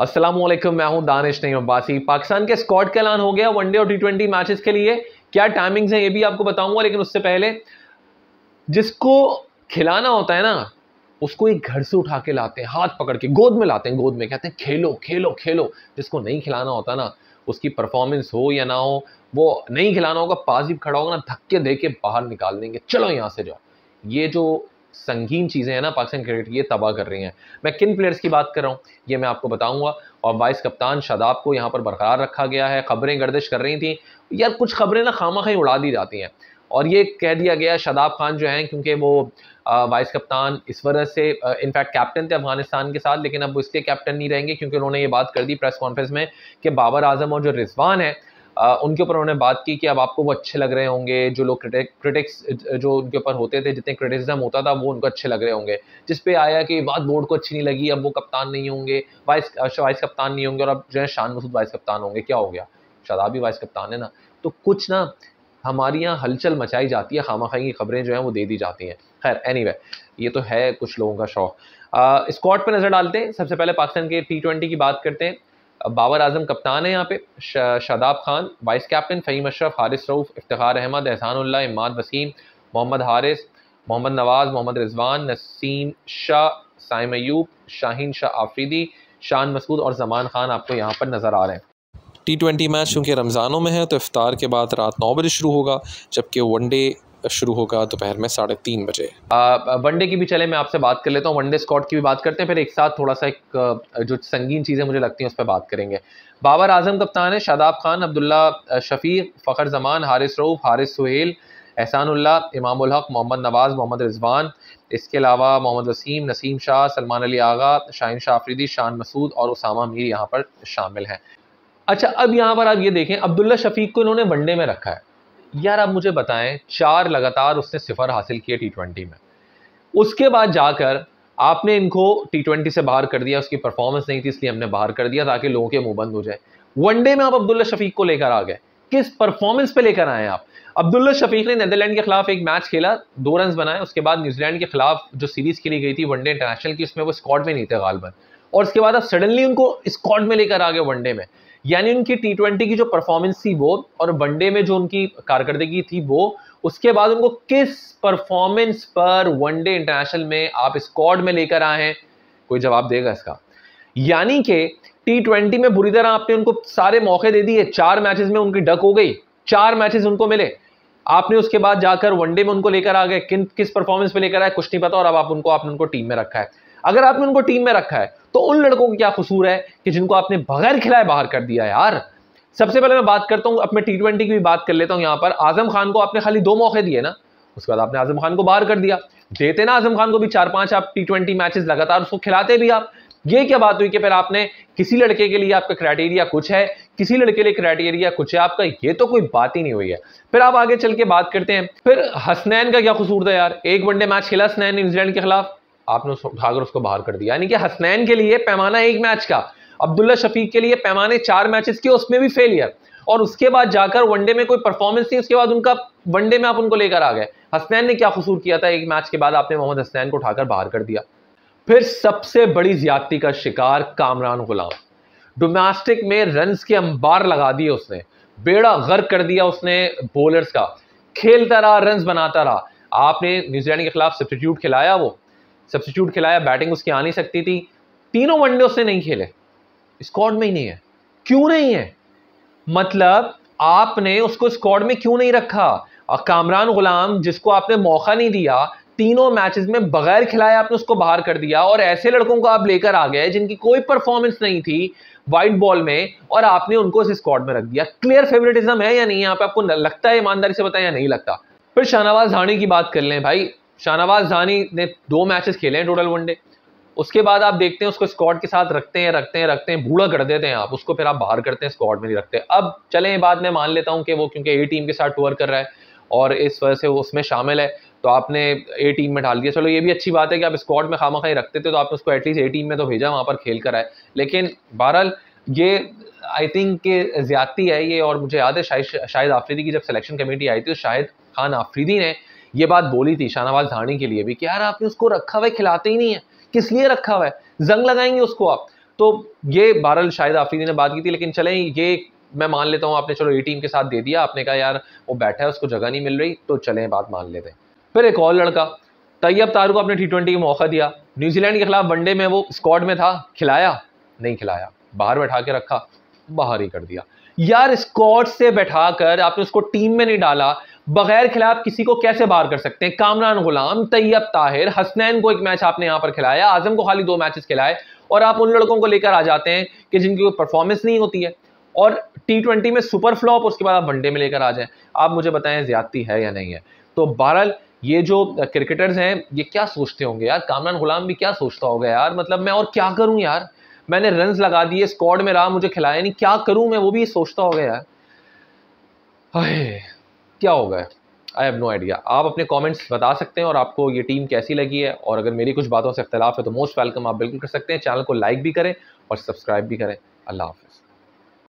असलम मैं हूं दानिश नईम अब्बासी पाकिस्तान के स्कॉट का ऐलान हो गया वनडे और टी ट्वेंटी मैचेस के लिए क्या टाइमिंग्स हैं ये भी आपको बताऊंगा लेकिन उससे पहले जिसको खिलाना होता है ना उसको एक घर से उठा के लाते हैं हाथ पकड़ के गोद में लाते हैं गोद में कहते हैं खेलो खेलो खेलो जिसको नहीं खिलाना होता ना उसकी परफॉर्मेंस हो या ना हो वो नहीं खिलाना होगा पाजिब खड़ा होगा ना धक्के दे के बाहर निकाल देंगे चलो यहाँ से जाओ ये जो संगीन चीज़ें हैं ना पाकिस्तान क्रिकेट ये तबाह कर रही हैं मैं किन प्लेयर्स की बात कर रहा हूँ ये मैं आपको बताऊँगा और वाइस कप्तान शादाब को यहाँ पर बरकरार रखा गया है खबरें गर्दिश कर रही थी यार कुछ खबरें ना खामा खाई उड़ा दी जाती हैं और ये कह दिया गया शादाब खान जो हैं क्योंकि वो वाइस कप्तान इस वजह से इनफैक्ट कैप्टन थे अफगानिस्तान के साथ लेकिन अब वो कैप्टन नहीं रहेंगे क्योंकि उन्होंने ये बात कर दी प्रेस कॉन्फ्रेंस में कि बाबर आजम और जो रिजवान है उनके ऊपर उन्होंने बात की कि अब आपको वो अच्छे लग रहे होंगे जो लोग क्रिटिक्स जो उनके ऊपर होते थे जितने क्रिटिसिज्म होता था वो उनको अच्छे लग रहे होंगे जिस पे आया कि बात बोर्ड को अच्छी नहीं लगी अब वो कप्तान नहीं होंगे वाइस अच्छा, वाइस कप्तान नहीं होंगे और अब जो है शान मसूद वाइस कप्तान होंगे क्या हो गया शादा भी वाइस कप्तान है ना तो कुछ ना हमारे यहाँ हलचल मचाई जाती है खामा खाई की खबरें जो हैं वो दे दी जाती हैं खैर एनी anyway, ये तो है कुछ लोगों का शौक स्कॉट पर नज़र डालते हैं सबसे पहले पाकिस्तान के टी ट्वेंटी की बात करते हैं बाबर आजम कप्तान है यहाँ पे शादाब खान वाइस कैप्टन फ़हीम अशरफ हारिस रऊफ़ इफ्तार अहमद एहसानुल्ला इमाद वसीम मोहम्मद हारिस मोहम्मद नवाज़ मोहम्मद रिजवान नसीम शाह साइम अयूब शाहीन शाह आफरीदी शान मसूद और जमान खान आपको यहाँ पर नज़र आ रहे हैं टी ट्वेंटी मैच चूँकि रमज़ानों में है तो इफ्तार के बाद रात नौ बजे शुरू होगा जबकि वनडे शुरू होगा दोपहर में साढ़े तीन बजे वनडे की भी चले मैं आपसे बात कर लेता हूँ वनडे स्कॉट की भी बात करते हैं फिर एक साथ थोड़ा सा एक जो संगीन चीज़ें मुझे लगती हैं उस पर बात करेंगे बाबर आजम कप्तान है शादाब खान अब्दुल्ला शफ़ी फ़खर जमान हारिस रऊफ़ हारिस सुहेल एहसानुल्ला इमाम मोहम्मद नवाज़ मोहम्मद रिजवान इसके अलावा मोहम्मद वसीम नसीम शाह सलमान अली आगा शाहिन शाह आफरीदी शान मसूद और उसामा मीर यहाँ पर शामिल हैं अच्छा अब यहाँ पर आप ये देखें अब्दुल्ला शफीक को इन्होंने वनडे में रखा है यार आप मुझे बताएं चार लगातार उसने सिफर हासिल किए टी ट्वेंटी में उसके बाद जाकर आपने इनको टी ट्वेंटी से बाहर कर दिया उसकी परफॉर्मेंस नहीं थी इसलिए हमने बाहर कर दिया ताकि लोगों के मुंह बंद हो जाए वनडे में आप अब्दुल्ला शफीक को लेकर आ गए किस परफॉर्मेंस पे लेकर आए आप अब्दुल्ला शफीक ने नीदरलैंड के खिलाफ एक मैच खेला दो रन बनाए उसके बाद न्यूजीलैंड के खिलाफ जो सीरीज खेली गई थी वनडे इंटरनेशनल की उसमें वो स्कॉट में नहीं थे गालबन और उसके बाद आप सडनली उनको स्कॉट में लेकर आ गए वनडे में यानी उनकी टी ट्वेंटी की जो परफॉर्मेंस थी वो और वनडे में जो उनकी कारकर्दगी थी वो उसके बाद उनको किस परफॉर्मेंस पर वनडे इंटरनेशनल में आप स्क्वाड में लेकर आए हैं कोई जवाब देगा इसका यानी कि टी ट्वेंटी में बुरी तरह आपने उनको सारे मौके दे दिए चार मैचेस में उनकी डक हो गई चार मैचेस उनको मिले आपने उसके बाद जाकर वनडे में उनको लेकर आ गए किन किस परफॉर्मेंस पे लेकर आए कुछ नहीं पता और अब आप उनको आपने उनको टीम में रखा है अगर आपने उनको टीम में रखा है तो उन लड़कों की क्या कसूर है कि जिनको आपने बगैर खिलाए बाहर कर दिया यार सबसे पहले मैं बात करता हूँ अपने टी ट्वेंटी की भी बात कर लेता हूँ यहाँ पर आजम खान को आपने खाली दो मौके दिए ना उसके बाद आपने आजम खान को बाहर कर दिया देते ना आजम खान को भी चार पांच आप टी ट्वेंटी मैचेस लगातार उसको खिलाते भी आप ये क्या बात हुई कि फिर आपने किसी लड़के के लिए आपका क्राइटेरिया कुछ है किसी लड़के लिए क्राइटेरिया कुछ है आपका ये तो कोई बात ही नहीं हुई है फिर आप आगे चल के बात करते हैं फिर हसनैन का क्या कसूर था यार एक वनडे मैच खेला हसनैन न्यूजीलैंड के खिलाफ आपने उसको उठाकर उसको बाहर कर दिया यानी कि हसनैन के लिए पैमाना एक मैच का अब्दुल्ला शफीक के लिए पैमाने चार मैचेस के उसमें भी फेलियर और उसके बाद जाकर वनडे में कोई परफॉर्मेंस नहीं उसके बाद उनका वनडे में आप उनको लेकर आ गए हसनैन ने क्या कसूर किया था एक मैच के बाद आपने मोहम्मद हसनैन को उठाकर बाहर कर दिया फिर सबसे बड़ी ज्यादती का शिकार कामरान गुलाम डोमेस्टिक में रन के अंबार लगा दिए उसने बेड़ा गर्क कर दिया उसने बॉलर्स का खेलता रहा रन बनाता रहा आपने न्यूजीलैंड के खिलाफ सब्सिट्यूट खिलाया वो सब्सिट्यूट खिलाया बैटिंग उसकी आ नहीं सकती थी तीनों वनडे उसने नहीं खेले स्क्वाड में ही नहीं है क्यों नहीं है मतलब आपने उसको स्क्वाड में क्यों नहीं रखा और कामरान गुलाम जिसको आपने मौका नहीं दिया तीनों मैचेस में बगैर खिलाया आपने उसको बाहर कर दिया और ऐसे लड़कों को आप लेकर आ गए जिनकी कोई परफॉर्मेंस नहीं थी वाइट बॉल में और आपने उनको इस स्क्वाड में रख दिया क्लियर फेवरेटिज्म है या नहीं यहाँ पे आपको लगता है ईमानदारी से बताया या नहीं लगता फिर शाहनवाज धाणी की बात कर लें भाई शाहनवाज जानी ने दो मैचेस खेले हैं टोटल वनडे उसके बाद आप देखते हैं उसको स्कॉट के साथ रखते हैं रखते हैं रखते हैं बूढ़ा कर देते हैं आप उसको फिर आप बाहर करते हैं स्कॉट में नहीं रखते अब चले बाद में मान लेता हूँ कि वो क्योंकि ए टीम के साथ टूर कर रहा है और इस वजह से वो उसमें शामिल है तो आपने ए टीम में डाल दिया चलो ये भी अच्छी बात है कि आप स्कॉट में खामा खाई रखते थे तो आपने उसको एटलीस्ट ए टीम में तो भेजा वहाँ पर खेल कर आए लेकिन बहरहाल ये आई थिंक के ज़्यादती है ये और मुझे याद है शायद शाहिद आफरीदी की जब सिलेक्शन कमेटी आई थी तो शाहिद खान आफरीदी ने ये बात बोली थी शाहनवाज धाणी के लिए भी कि यार आपने उसको रखा हुआ है खिलाते ही नहीं है किस लिए रखा हुआ है जंग लगाएंगे उसको आप तो ये बहरल शायद आफरीदी ने बात की थी लेकिन चले ये मैं मान लेता हूँ आपने चलो ए टीम के साथ दे दिया आपने कहा यार वो बैठा है उसको जगह नहीं मिल रही तो चले बात मान लेते हैं फिर एक और लड़का तैयब तारू को आपने टी ट्वेंटी का मौका दिया न्यूजीलैंड के खिलाफ वनडे में वो स्क्वाड में था खिलाया नहीं खिलाया बाहर बैठा के रखा बाहर ही कर दिया यार स्कॉट से बैठा कर आपने उसको टीम में नहीं डाला बगैर खिलाफ किसी को कैसे बाहर कर सकते हैं कामरान गुलाम तैयब ताहिर हसनैन को एक मैच आपने यहां पर खिलाया आजम को खाली दो मैचेस खिलाए और आप उन लड़कों को लेकर आ जाते हैं कि जिनकी कोई परफॉर्मेंस नहीं होती है और टी ट्वेंटी में सुपर फ्लॉप उसके बाद आप वनडे में लेकर आ जाएं आप मुझे बताएं ज्यादती है या नहीं है तो बहरहाल ये जो क्रिकेटर्स हैं ये क्या सोचते होंगे यार कामरान गुलाम भी क्या सोचता होगा यार मतलब मैं और क्या करूं यार मैंने रन लगा दिए स्कॉड में रहा मुझे खिलाया नहीं क्या करूं मैं वो भी सोचता होगा यार क्या होगा आई हैव नो आइडिया आप अपने कमेंट्स बता सकते हैं और आपको ये टीम कैसी लगी है और अगर मेरी कुछ बातों से अख्तिलाफ़ है तो मोस्ट वेलकम आप बिल्कुल कर सकते हैं चैनल को लाइक भी करें और सब्सक्राइब भी करें अल्लाह हाफ़